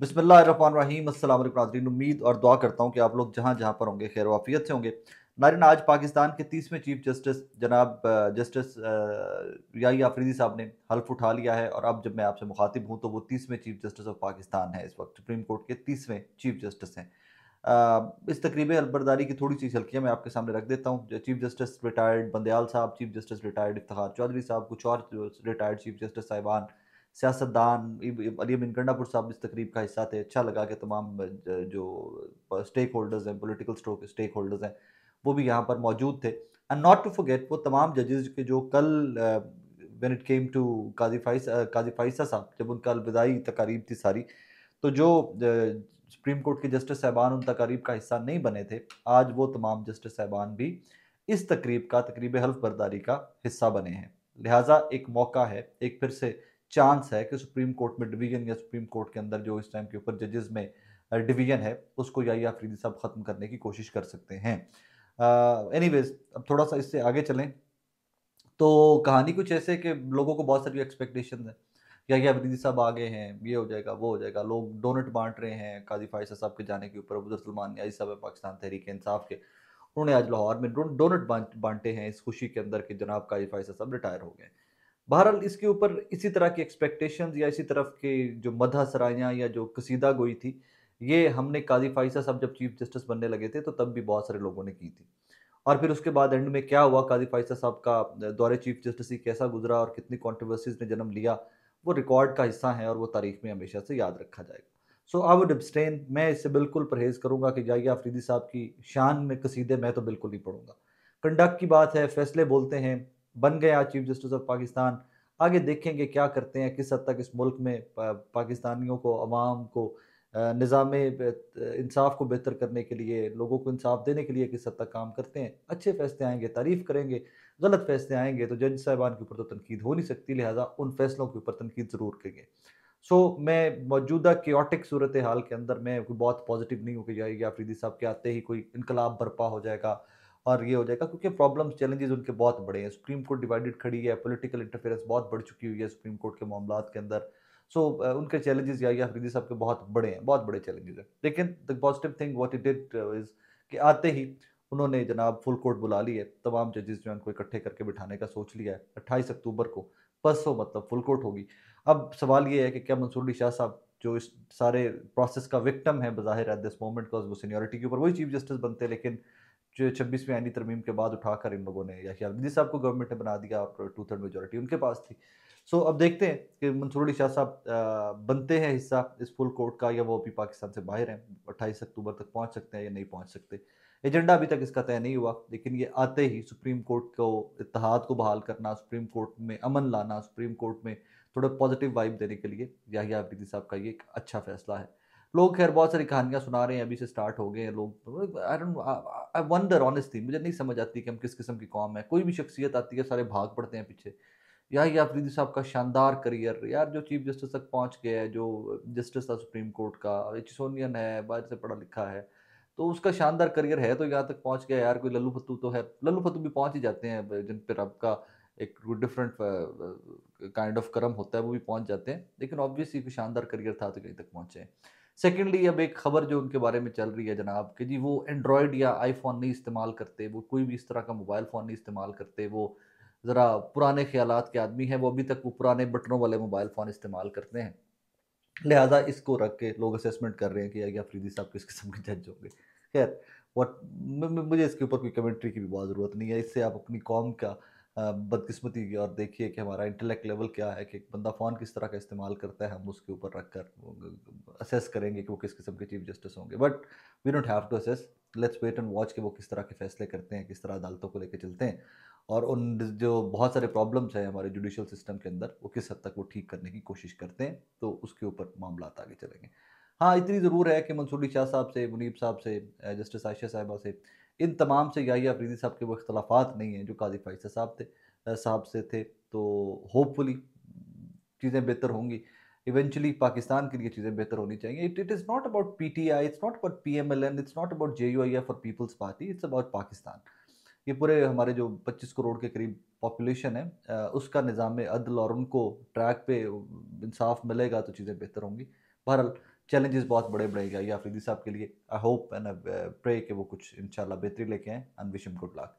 बिसमीम नाजरीन उम्मीद और दुआ करता हूँ कि आप लोग जहाँ जहाँ पर होंगे खैर वाफियत से होंगे नारिन आज पाकिस्तान के तीसवें चीफ जस्टिस जनाब जस्टिस याई आफरीदी साहब ने हल्फ उठा लिया है और अब जब मैं आपसे मुखातिब हूँ तो वो तीसवें चीफ जस्टिस ऑफ पाकिस्तान है इस वक्त सुप्रीम कोर्ट के तीसवें चीफ जस्टिस हैं इस तकरीब अलबरदारी की थोड़ी सी झलकियाँ मैं आपके सामने रख देता हूँ जो चीफ जस्टिस रिटायर्ड बंदयाल साहब chief justice retired Iftikhar Chaudhry साहब कुछ और रिटायर्ड चीफ जस्टिस साहिबान सियासतदान अली बिन साहब इस तकरीब का हिस्सा थे अच्छा लगा कि तमाम जो स्टेक होल्डर्स हैं पोलिटिकल स्टेक होल्डर्स हैं वो भी यहाँ पर मौजूद थे एंड नॉट टू फोगेट वो तमाम जजेज के जो कल when it came to Qazi Faez Isa Qazi Faez Isa साहब जब उनका अलविदाई तकारीब थी सारी तो जो सुप्रीम कोर्ट के जस्टिस साहबान उन तकारीब का हिस्सा नहीं बने थे आज वो तमाम जस्टिस साहबान भी इस तकरीब का तकरीब हल्फ बर्दारी का हिस्सा बने हैं लिहाजा एक मौका है एक फिर से चांस है कि सुप्रीम कोर्ट में डिवीजन या सुप्रीम कोर्ट के अंदर जो इस टाइम के ऊपर जजेस में डिवीजन है उसको या फ्रीदी साहब ख़त्म करने की कोशिश कर सकते हैं एनी uh, अब थोड़ा सा इससे आगे चलें तो कहानी कुछ ऐसे कि लोगों को बहुत सारी एक्सपेक्टेशन है या या अफरीदी साहब आगे हैं ये हो जाएगा वो हो जाएगा लोग डोनेट बांट रहे हैं काजी फायसा साहब के जाने के ऊपर अबूजर सलमान न्याजी साहब है पाकिस्तान तहरीक इंसाफ के उन्होंने आज लाहौर में डोनेट बांटे हैं इस खुशी के अंदर कि जनाब काजी फायसा साहब रिटायर हो गए बहरहाल इसके ऊपर इसी तरह की एक्सपेक्टेशंस या इसी तरफ के जो मधा सराइयाँ या जो कसीदा गोई थी ये हमने काजी फाइसा साहब जब चीफ जस्टिस बनने लगे थे तो तब भी बहुत सारे लोगों ने की थी और फिर उसके बाद एंड में क्या हुआ काजी फाइसा साहब का दौरे चीफ जस्टिस ही कैसा गुजरा और कितनी कॉन्ट्रोवर्सीज ने जन्म लिया वो रिकॉर्ड का हिस्सा है और वो तारीख में हमेशा से याद रखा जाएगा सो आई वुड एब्सटेन मैं इससे बिल्कुल परहेज़ करूँगा कि जाइया आफरीदी साहब की शान में कसीदे मैं तो बिल्कुल नहीं पढ़ूँगा कंडक्ट की बात है फैसले बोलते हैं बन गया चीफ जस्टिस ऑफ पाकिस्तान आगे देखेंगे क्या करते हैं किस हद तक इस मुल्क में पाकिस्तानियों को आवाम को निज़ाम इंसाफ को बेहतर करने के लिए लोगों को इंसाफ देने के लिए किस हद तक काम करते हैं अच्छे फैसले आएंगे तारीफ़ करेंगे गलत फैसले आएंगे तो जज साहबान के ऊपर तो तनकीद हो नहीं सकती लिहाजा उन फैसलों के ऊपर तनकीद ज़रूर करेंगे सो मैं मौजूदा क्योटिक सूरत हाल के अंदर मैं बहुत पॉजिटिव नहीं हूँ कि जाएगी आफरीदी साहब के आते ही कोई इनकलाब बर्पा हो जाएगा और ये हो जाएगा क्योंकि प्रॉब्लम्स चैलेंजेस उनके बहुत बड़े हैं सुप्रीम कोर्ट डिवाइडेड खड़ी है पॉलिटिकल इंटरफेरेंस बहुत बढ़ चुकी हुई है सुप्रीम कोर्ट के मामला के अंदर सो so, उनके चैलेंजेस या हफरीदी साहब के बहुत बड़े हैं बहुत बड़े चैलेंजेस हैं लेकिन the positive thing what it did is कि आते ही उन्होंने जनाब फुल कोर्ट बुला ली है तमाम जजेस जो है उनको इकट्ठे करके बिठाने का सोच लिया है अट्ठाईस अक्टूबर को परसों मतलब फुल कोर्ट होगी अब सवाल ये है कि क्या मंसूर अली शाह साहब जो इस सारे प्रोसेस का विक्टम है बज़ाहिर एट दिस मोमेंट बिकॉज वो सीनियरिटी के ऊपर वही चीफ जस्टिस बनते हैं लेकिन जो छब्बीसवीं आईनी तरमीम के बाद उठाकर इन लोगों ने या ख्याल साहब को गवर्नमेंट ने बना दिया टू थर्ड मेजोरिटी उनके पास थी सो अब देखते हैं कि मंसूर अली शाह साहब बनते हैं हिस्सा इस फुल कोर्ट का या वो अभी पाकिस्तान से बाहर हैं अट्ठाईस अक्टूबर तक पहुँच सकते हैं या नहीं पहुँच सकते एजेंडा अभी तक इसका तय नहीं हुआ लेकिन ये आते ही सुप्रीम कोर्ट को इतिहाद को बहाल करना सुप्रीम कोर्ट में अमन लाना सुप्रीम कोर्ट में थोड़ा पॉजिटिव वाइब देने के लिए याहिया अफरीदी साहब का ये एक अच्छा फैसला है लोग खैर बहुत सारी कहानियाँ सुना रहे हैं अभी से स्टार्ट हो गए हैं लोग I don't I wonder honestly मुझे नहीं समझ आती कि हम किस किस्म की कौम है कोई भी शख्सियत आती है सारे भाग पड़ते हैं पीछे यार या अफरीदी साहब का शानदार करियर यार जो चीफ जस्टिस तक पहुंच गया है जो जस्टिस था सुप्रीम कोर्ट का एचिसोनियन है बाहर से पढ़ा लिखा है तो उसका शानदार करियर है तो यहाँ तक पहुँच गया यार कोई लल्लू फतू तो है लल्लू फतू भी पहुँच ही जाते हैं जिन पर रब का एक डिफरेंट काइंड ऑफ करम होता है वो भी पहुँच जाते हैं लेकिन ऑब्वियसली कोई शानदार करियर था तो कहीं तक पहुँचे सेकेंडली अब एक खबर जो उनके बारे में चल रही है जनाब कि जी वो एंड्रॉयड या आईफोन नहीं इस्तेमाल करते वो कोई भी इस तरह का मोबाइल फ़ोन नहीं इस्तेमाल करते वो ज़रा पुराने ख्याल के आदमी हैं वो अभी तक वो पुराने बटनों वाले मोबाइल फ़ोन इस्तेमाल करते हैं लिहाजा इसको रख के लोग असेसमेंट कर रहे हैं कि यार अफरीदी साहब किस किस्म के जज होंगे खैर वट मुझे इसके ऊपर कोई कमेंट्री की भी बहुत ज़रूरत नहीं है इससे आप अपनी कॉम का बदकिस्मती की और देखिए कि हमारा इंटेलेक्ट लेवल क्या है कि एक बंदा फ़ोन किस तरह का इस्तेमाल करता है हम उसके ऊपर रख कर असेस करेंगे कि वो किस किस्म के चीफ जस्टिस होंगे but we don't have to assess let's wait and watch कि वो किस तरह के फैसले करते हैं किस तरह अदालतों को लेकर चलते हैं और उन जो बहुत सारे प्रॉब्लम्स हैं हमारे जुडिशल सिस्टम के अंदर वो किस हद तक वो ठीक करने की कोशिश करते हैं तो उसके ऊपर मामला आगे चलेंगे हाँ इतनी ज़रूर है कि मंसूरी शाह साहब से मुनीब साहब से जस्टिस आयशा साहिबा से इन तमाम से या अफरीदी साहब के वो इख्तलाफात नहीं हैं जो काजी फाइसा साहब थे साहब से थे तो होपफुली चीज़ें बेहतर होंगी इवेंचुअली पाकिस्तान के लिए चीज़ें बेहतर होनी चाहिए it it is not about P T I it's not about P M L N it's not about J U I for Peoples party it's about Pakistan ये पूरे हमारे जो 25 करोड़ के करीब पॉपुलेशन है उसका निज़ाम अदल और उनको ट्रैक पे इंसाफ मिलेगा तो चीज़ें बेहतर होंगी बहरहाल चैलेंजेस बहुत बड़े बड़े गए आफरीदी साहब के लिए आई होप एंड प्रे कि वो कुछ इन बेहतरी लेके आए and wish him good luck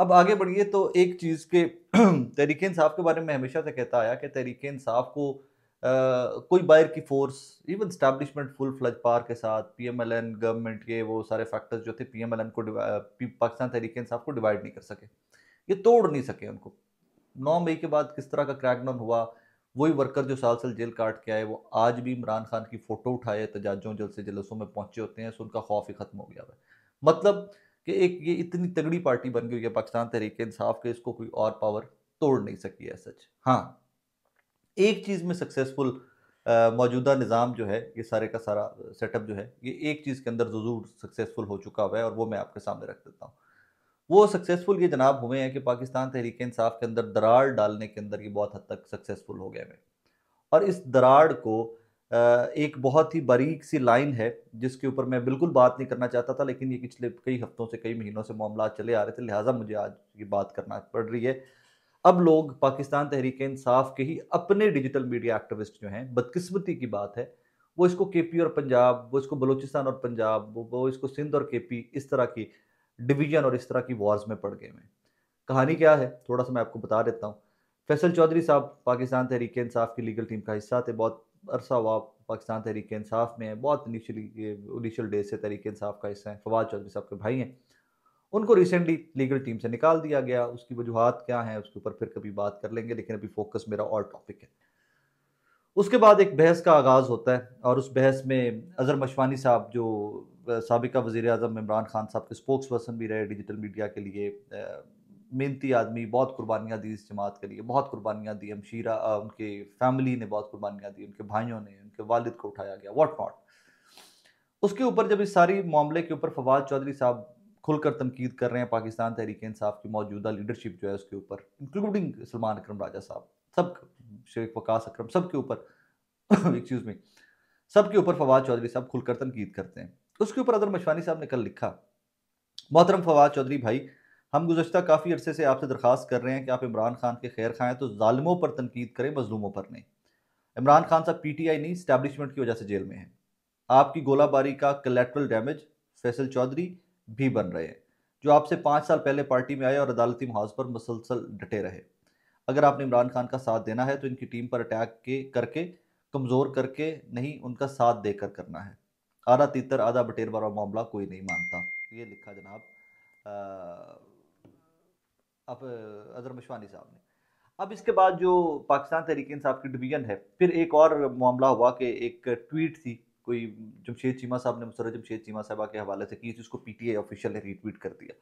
अब आगे बढ़िए तो एक चीज़ के तहरीक इंसाफ के बारे में हमेशा से कहता आया कि तहरीक इंसाफ को आ, uh, कोई बाहर की force even establishment full fledged पार के साथ P M L N government के वो सारे फैक्टर्स जो थे पी एम एल एन को uh, पाकिस्तान तहरीक इंसाफ को डिवाइड नहीं कर सके ये तोड़ नहीं सके उनको नौ मई के बाद किस तरह का क्रैकडाउन हुआ वही वर्कर जो साल साल जेल काट के आए वो आज भी इमरान खान की फ़ोटो उठाए तजाजों जल से जलसों में पहुंचे होते हैं सो उनका खौफ ही ख़त्म हो गया है मतलब कि एक ये इतनी तगड़ी पार्टी बन गई है पाकिस्तान तहरीक इंसाफ के इसको कोई और पावर तोड़ नहीं सकी है सच हाँ एक चीज़ में सक्सेसफुल मौजूदा निज़ाम जो है ये सारे का सारा सेटअप जो है ये एक चीज़ के अंदर ज़रूर सक्सेसफुल हो चुका हुआ है और वो मैं आपके सामने रख देता हूँ वो सक्सेसफुल ये जनाब हुए हैं कि पाकिस्तान तहरीक इंसाफ के अंदर दरार डालने के अंदर ये बहुत हद तक सक्सेसफुल हो गए हैं और इस दरार को एक बहुत ही बारीक सी लाइन है जिसके ऊपर मैं बिल्कुल बात नहीं करना चाहता था लेकिन ये पिछले कई हफ्तों से कई महीनों से मामला चले आ रहे थे लिहाजा मुझे आज ये बात करना पड़ रही है अब लोग पाकिस्तान तहरीक इंसाफ के ही अपने डिजिटल मीडिया एक्टिविस्ट जो हैं बदकिस्मती की बात है वो इसको के पी और पंजाब वो इसको बलूचिस्तान और पंजाब वो इसको सिंध और के पी इस तरह की डिवीजन और इस तरह की वॉर्स में पड़ गए हैं कहानी क्या है थोड़ा सा मैं आपको बता देता हूँ फैसल चौधरी साहब पाकिस्तान तहरीक इंसाफ की लीगल टीम का हिस्सा थे बहुत अरसा हुआ पाकिस्तान तहरीक इंसाफ में है बहुत इनिशियली इनिशियल डे से तहरीक इंसाफ का हिस्सा है फवाद चौधरी साहब के भाई हैं उनको रिसेंटली लीगल टीम से निकाल दिया गया उसकी वजूहत क्या है उसके ऊपर फिर कभी बात कर लेंगे लेकिन अभी फोकस मेरा और टॉपिक है उसके बाद एक बहस का आगाज़ होता है और उस बहस में अजहर मशवानी साहब जो सबका वज़ी अजम इमरान खान साहब के स्पोक्स पर्सन भी रहे डिजिटल मीडिया के लिए मेहनती आदमी बहुत कुर्बानियाँ दी इस जमात के लिए बहुत कुर्बानियाँ दी हमशीरा उनके फैमिली ने बहुत कुर्बानियाँ दी उनके भाइयों ने उनके वालिद को उठाया गया वॉट नॉट उसके ऊपर जब इस सारी मामले के ऊपर फवाद चौधरी साहब खुलकर तनकीद कर रहे हैं पाकिस्तान तहरीक इंसाफ की मौजूदा लीडरशिप जो है उसके ऊपर इंक्लूडिंग सलमान अक्रम राजा साहब सब शेख वकास अक्रम सब के ऊपर एक्सक्यूज़ मी सब के ऊपर फवाद चौधरी साहब खुलकर तनकीद करते हैं उसके ऊपर अदर मशवानी साहब ने कल लिखा मोहतरम फवाद चौधरी भाई हम गुजशत काफ़ी अरसे से आपसे दरख्वास्त कर रहे हैं कि आप इमरान खान के खैर खाएँ तो ालमों पर तनकीद करें मजलूमों पर नहीं इमरान खान साहब पी टी आई नहीं स्टैब्लिशमेंट की वजह से जेल में हैं आपकी गोलाबारी का कलेक्ट्रल डैमेज फैसल चौधरी भी बन रहे हैं जो आपसे पाँच साल पहले पार्टी में आए और अदालती महाज पर मुसलसल डटे रहे अगर आपने इमरान खान का साथ देना है तो इनकी टीम पर अटैक के करके कमज़ोर करके नहीं उनका साथ देकर करना है आधा तीतर आधा बटेर वाला मामला कोई नहीं मानता ये लिखा जनाब अब अजहर मशवानी साहब ने अब इसके बाद जो पाकिस्तान तहरीक इंसाफ की डिवीजन है फिर एक और मामला हुआ कि एक ट्वीट थी कोई जमशेद चीमा साहब ने मुसर जमशेद चीमा साहबा के हवाले से की टी आई ऑफिशियल ने रीट्वीट कर दिया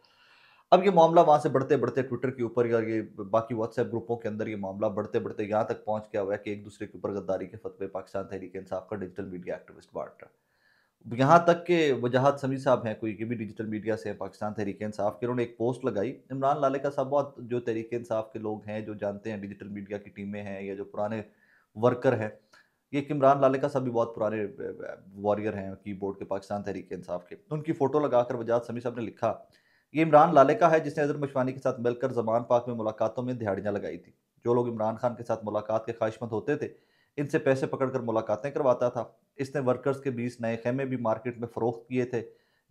अब ये मामला वहाँ से बढ़ते बढ़ते ट्विटर के ऊपर या ये बाकी व्हाट्सएप ग्रुपों के अंदर ये मामला बढ़ते बढ़ते यहाँ तक पहुँच गया हुआ है कि एक दूसरे के ऊपर गद्दारी के फतवे पाकिस्तान तहरीक इंसाफ का डिजिटल मीडिया एक्टिविस्ट बांट रहा है यहाँ तक के वजाहत समी साहब हैं कोई के भी डिजिटल मीडिया से पाकिस्तान तहरीक इंसाफ के उन्होंने एक पोस्ट लगाई इमरान लाले का साहब बहुत जो तहरीक इंसाफ के लोग हैं जो जानते हैं डिजिटल मीडिया की टीमें हैं या जो पुराने वर्कर हैं ये इमरान लाले का साहब भी बहुत पुराने वॉरियर हैं कीबोर्ड के पाकिस्तान तहरीक इंसाफ के तो उनकी फ़ोटो लगाकर वजाहत समी साहब ने लिखा ये इमरान लाले का है जिसने अजर मशवानी के साथ मिलकर जमान पाक में मुलाकातों में दिहाड़ियाँ लगाई थी जो लोग इमरान खान के साथ मुलाकात के ख्वाहिशमंद होते थे इनसे पैसे पकड़कर मुलाकातें करवाता था इसने वर्कर्स के बीस नए खेमे भी मार्केट में फ़रोख्त किए थे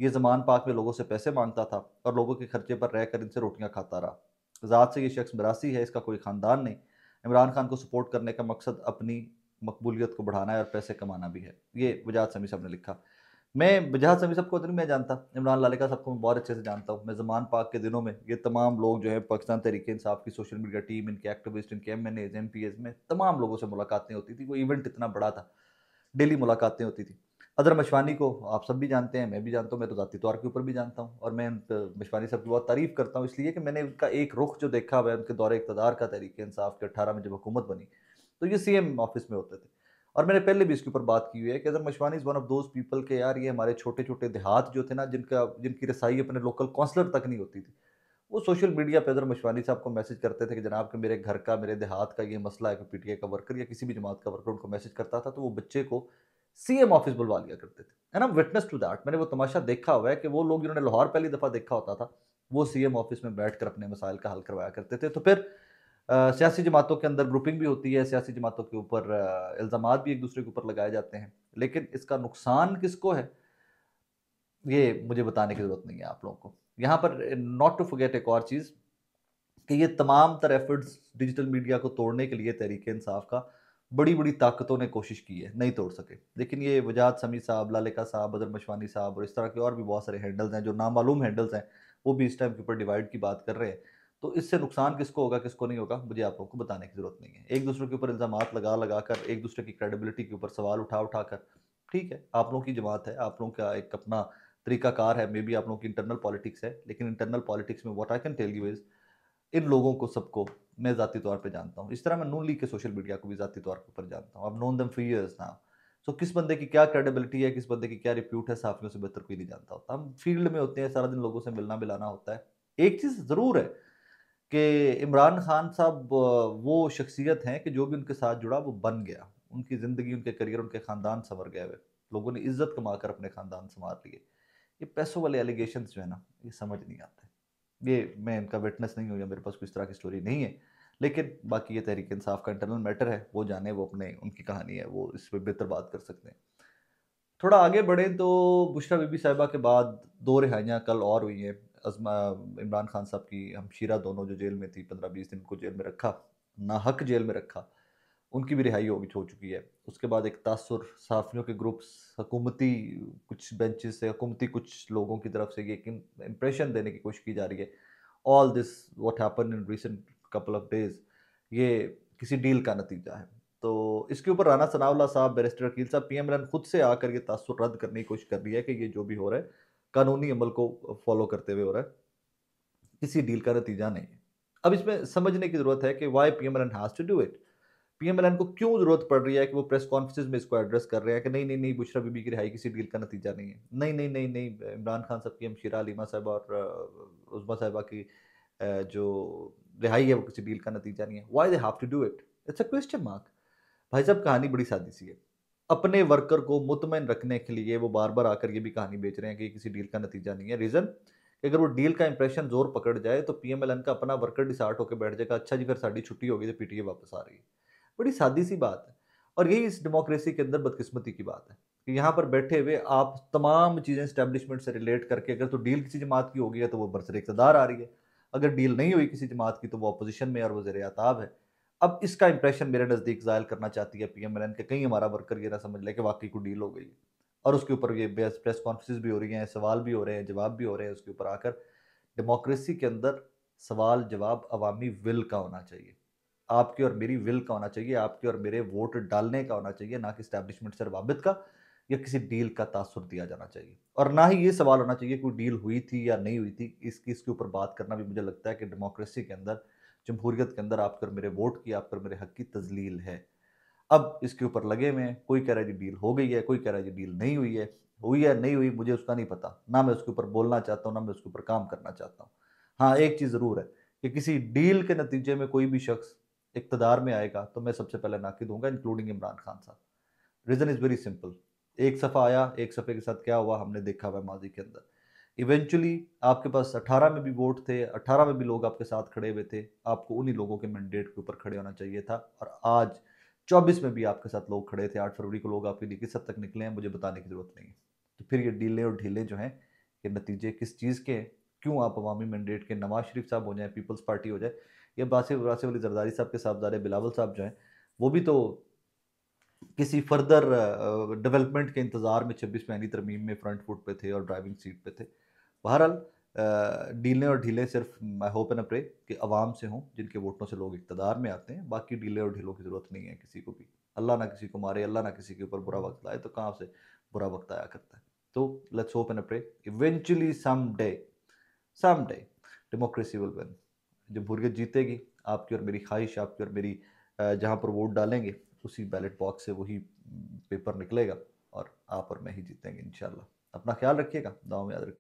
ये जमान पाक में लोगों से पैसे मांगता था और लोगों के खर्चे पर रह कर इनसे रोटियाँ खाता रहा ज़ात से ये शख्स मरासी है इसका कोई ख़ानदान नहीं इमरान खान को सपोर्ट करने का मकसद अपनी मकबूलियत को बढ़ाना है और पैसे कमाना भी है ये वजाहत समी साहब ने लिखा मैं वजाहत समी साहब को तो नहीं मैं जानता इमरान लालिका साहब को मैं बहुत अच्छे से जानता हूँ मैं जमान पाक के दिनों में ये तमाम लोग जो है पाकिस्तान तरीके इंसाफ की सोशल मीडिया टीम इनके एक्टिविस्ट इनके M N A's M P A's में तमाम लोगों से मुलाकातें होती थी वो इवेंट इतना बड़ा था डेली मुलाकातें होती थी अदर मशवानी को आप सब भी जानते हैं मैं भी जानता हूँ मैं तो ज़ाती तौर के ऊपर भी जानता हूँ और मैं मशवानी साहब की बहुत तारीफ़ करता हूँ इसलिए कि मैंने उनका एक रुख जो देखा हुआ है उनके दौरे इकतदार का तरीके इंसाफ के अठारह में जब हुकूमत बनी तो ये सी एम ऑफिस में होते थे और मैंने पहले भी इसके ऊपर बात की हुई है कि Azhar Mashwani is one of those people के यार ये हमारे छोटे छोटे देहात जो थे ना जिनका जिनकी रसाई अपने लोकल काउंसलर तक नहीं होती थी वो सोशल मीडिया पर मशवानी साहब को मैसेज करते थे कि जनाब के मेरे घर का मेरे देहात का ये मसला है कि पी का वर्कर या किसी भी जमात का वर्कर उनको मैसेज करता था तो वो बच्चे को सी एम ऑफिस बुलवा लिया करते थे है ना विटनेस टू दैट मैंने वो तमाशा देखा हुआ है कि वो लोग जिन्होंने लाहौर पहली दफ़ा देखा होता था वो सी एम ऑफिस में बैठ कर अपने मसाइल का हल करवाया करते थे तो फिर सियासी जमातों के अंदर ग्रुपिंग भी होती है सियासी जमातों के ऊपर इल्ज़ाम भी एक दूसरे के ऊपर लगाए जाते हैं लेकिन इसका नुकसान किसको है ये मुझे बताने की ज़रूरत नहीं है आप लोगों को यहाँ पर नॉट टू फोगेट एक और चीज़ कि ये तमाम तर एफर्ट्स डिजिटल मीडिया को तोड़ने के लिए तहरीक इंसाफ का बड़ी बड़ी ताकतों ने कोशिश की है नहीं तोड़ सके लेकिन ये वजाद समी साहब लालिका साहब अदर मशवानी साहब और इस तरह के और भी बहुत सारे हैंडल्स हैं जो नामालूम हैंडल्स हैं वो भी इस टाइम के ऊपर डिवाइड की बात कर रहे हैं तो इससे नुकसान किसको होगा किसको नहीं होगा मुझे आप लोग को बताने की ज़रूरत नहीं है एक दूसरे के ऊपर इल्ज़ाम लगा लगा कर एक दूसरे की क्रेडिबिलिटी के ऊपर सवाल उठा उठा कर ठीक है आप लोगों की जमात है आप लोगों का एक अपना तरीकाकार है मे बी आप लोगों की इंटरनल पॉलिटिक्स है लेकिन इंटरनल पॉलिटिक्स में what I can tell you is इन लोगों को सबको मैं ज़ाती तौर पर जानता हूँ इस तरह मैं नून लीग के सोशल मीडिया को भी ज़ाती तौर के ऊपर जानता हूँ अब नोन दम फ्री ईयर्स ना सो किस बंदे की क्या क्रेडिबिलिटी है किस बंदे की क्या रिप्यूट है साफियों से बेहतर कोई नहीं जानता होता हम फील्ड में होते हैं सारा दिन लोगों से मिलना मिलाना होता है एक चीज़ ज़रूर है कि इमरान खान साहब वो शख्सियत हैं कि जो भी उनके साथ जुड़ा वो बन गया उनकी ज़िंदगी उनके करियर उनके ख़ानदान संवर गए हुए लोगों ने इज़्ज़त कमा कर अपने ख़ानदान संवार लिए ये पैसों वाले एलिगेशन जो है ना ये समझ नहीं आते ये मैं इनका विटनेस नहीं हूँ या मेरे पास कोई इस तरह की स्टोरी नहीं है लेकिन बाकी ये तहरीक इंसाफ का इंटरनल मैटर है वो जाने वो अपने उनकी कहानी है वो इस पर बेहतर बात कर सकते हैं थोड़ा आगे बढ़ें तो बुशरा बीबी साहिबा के बाद दो रिहाइयाँ कल और हुई हैं अजमा इमरान खान साहब की हमशीरा दोनों जो जेल में थी पंद्रह बीस दिन को जेल में रखा ना हक जेल में रखा उनकी भी रिहाई हो भी चुकी है उसके बाद एक तासर साफियों के ग्रुप्स हकूमती कुछ बेंचेस से हकूमती कुछ लोगों की तरफ से ये इम्प्रेशन देने की कोशिश की जा रही है all this what happen in recent couple of days ये किसी डील का नतीजा है तो इसके ऊपर राना सनावला साहब बैरिस्टर अकील साहब पी एम एलन खुद से आकर ये तासर रद्द करने की कोशिश कर रही है कि ये जो भी हो रहा है कानूनी अमल को फॉलो करते हुए हो रहा है किसी डील का नतीजा नहीं है अब इसमें समझने की ज़रूरत है कि why P M L N has to do it PMLN को क्यों जरूरत पड़ रही है कि वो प्रेस कॉन्फ्रेंस में इसको एड्रेस कर रहे हैं कि नहीं नहीं नहीं बुशरा बीबी की रिहाई किसी डील का नतीजा नहीं है नहीं नहीं नहीं नहीं इमरान खान साहब की हमशीरा अलीमा साहब और उजमा साहबा की जो रिहाई है वो किसी डील का नतीजा नहीं है why they have to do it it's a question mark भाई साहब कहानी बड़ी सादी सी है अपने वर्कर को मुतमिन रखने के लिए वो बार बार आकर ये भी कहानी बेच रहे हैं कि किसी डील का नतीजा नहीं है रीज़न कि अगर वो डील का इंप्रेशन जोर पकड़ जाए तो एन का अपना वर्कर डिसार्ट होकर बैठ जाएगा अच्छा जी फिर साड़ी छुट्टी होगी तो ए वापस आ रही है बड़ी सादी सी बात है और यही इस डेमोक्रेसी के अंदर बदकिस्मती की बात है कि यहाँ पर बैठे हुए आप तमाम चीज़ें इस्टेब्लिशमेंट से रिलेट करके अगर तो डील किसी जमात की होगी है तो वो बरसर इकतदार आ रही है अगर डील नहीं हुई किसी जमात की तो वो अपोजिशन में और वो ज़र आताब है अब इसका इंप्रेशन मेरे नज़दीक ज़ायल करना चाहती है पी एम के कहीं हमारा वर्कर ये ना समझ लें कि वाकई को डील हो गई है और उसके ऊपर ये बेस प्रेस कॉन्फ्रेंस भी हो रही हैं सवाल भी हो रहे हैं जवाब भी हो रहे हैं उसके ऊपर आकर डेमोक्रेसी के अंदर सवाल जवाब अवामी विल का होना चाहिए आपकी और मेरी विल का होना चाहिए आपके और मेरे वोट डालने का होना चाहिए ना कि स्टैब्लिशमेंट से रवाबित का या किसी डील का तासर दिया जाना चाहिए और ना ही ये सवाल होना चाहिए कोई डील हुई थी या नहीं हुई थी इसकी इसके ऊपर बात करना भी मुझे लगता है कि डेमोक्रेसी के अंदर जमहूरियत के अंदर आपके और मेरे वोट की आपके और मेरे हक की तजलील है अब इसके ऊपर लगे हुए हैं कोई कह रहा है जी डील हो गई है कोई कह रहा है जी डील नहीं हुई है हुई है नहीं हुई मुझे उसका नहीं पता ना मैं उसके ऊपर बोलना चाहता हूँ ना मैं उसके ऊपर काम करना चाहता हूँ हाँ एक चीज़ ज़रूर है कि किसी डील के नतीजे में कोई भी शख्स इकतदार में आएगा तो मैं सबसे पहले नाकिद दूंगा इंक्लूडिंग इमरान खान साहब रीज़न इज़ वेरी सिंपल एक सफ़ा आया एक सफ़े के साथ क्या हुआ हमने देखा हुआ माजी के अंदर इवेंचुअली आपके पास 18 में भी वोट थे 18 में भी लोग आपके साथ खड़े हुए थे आपको उन्हीं लोगों के मैंडेट के ऊपर खड़े होना चाहिए था और आज 24 में भी आपके साथ लोग खड़े थे 8 फरवरी को लोग आपके लिए किस हद तक निकले हैं मुझे बताने की ज़रूरत नहीं है तो फिर ये डीले और ढीले जो हैं ये नतीजे किस चीज़ के हैं क्यों आप अवामी मैंडेट के नवाज शरीफ साहब हो जाए पीपल्स पार्टी हो जाए या बासिफ वासिफ अली जरदारी साहब के साहबदार बिलावल साहब जो हैं वो भी तो किसी फर्दर डेवलपमेंट के इंतज़ार में छब्बीस मैनी तरमीम में फ्रंट फुट पे थे और ड्राइविंग सीट पे थे बहरहाल डीलें और ढीलें सिर्फ आई होप एंड अप्रे कि आवाम से हों जिनके वोटों से लोग इकतदार में आते हैं बाकी डीलें और ढीलों की ज़रूरत नहीं है किसी को भी अल्लाह ना किसी को मारे अल्लाह ना किसी के ऊपर बुरा वक्त आए तो कहाँ से बुरा वक्त आया करता है तो let's hope and pray eventually some day some day democracy will win जब बुरियत जीतेगी आपकी और मेरी ख्वाहिश आपकी और मेरी जहाँ पर वोट डालेंगे उसी बैलेट बॉक्स से वही पेपर mm, निकलेगा और आप और मैं ही जीतेंगे इन अपना ख्याल रखिएगा दाव में याद रखिए